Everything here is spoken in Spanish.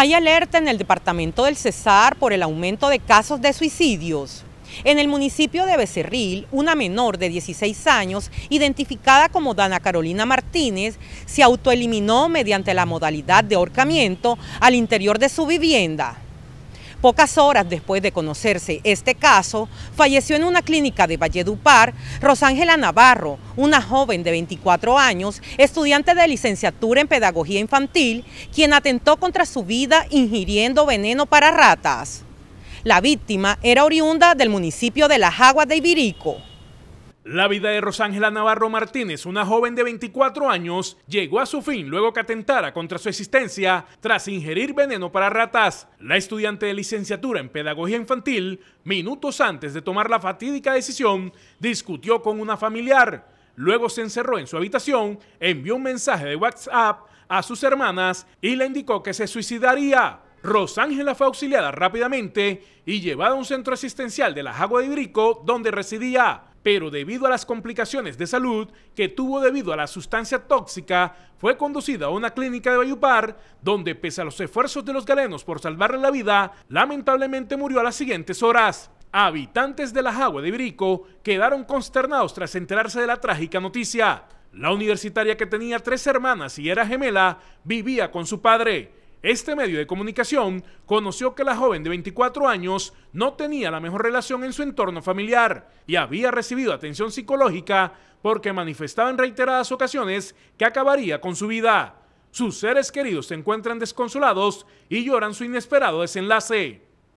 Hay alerta en el departamento del Cesar por el aumento de casos de suicidios. En el municipio de Becerril, una menor de 16 años, identificada como Dana Carolina Martínez, se autoeliminó mediante la modalidad de ahorcamiento al interior de su vivienda. Pocas horas después de conocerse este caso, falleció en una clínica de Valledupar Rosángela Navarro, una joven de 24 años, estudiante de licenciatura en Pedagogía Infantil, quien atentó contra su vida ingiriendo veneno para ratas. La víctima era oriunda del municipio de Las Aguas de Ibirico. La vida de Rosángela Navarro Martínez, una joven de 24 años, llegó a su fin luego que atentara contra su existencia tras ingerir veneno para ratas. La estudiante de licenciatura en Pedagogía Infantil, minutos antes de tomar la fatídica decisión, discutió con una familiar. Luego se encerró en su habitación, envió un mensaje de WhatsApp a sus hermanas y le indicó que se suicidaría. Rosángela fue auxiliada rápidamente y llevada a un centro asistencial de la Jagua de Ibrico, donde residía pero debido a las complicaciones de salud que tuvo debido a la sustancia tóxica, fue conducida a una clínica de Bayupar, donde pese a los esfuerzos de los galenos por salvarle la vida, lamentablemente murió a las siguientes horas. Habitantes de la Jagua de Brico quedaron consternados tras enterarse de la trágica noticia. La universitaria que tenía tres hermanas y era gemela vivía con su padre, este medio de comunicación conoció que la joven de 24 años no tenía la mejor relación en su entorno familiar y había recibido atención psicológica porque manifestaba en reiteradas ocasiones que acabaría con su vida. Sus seres queridos se encuentran desconsolados y lloran su inesperado desenlace.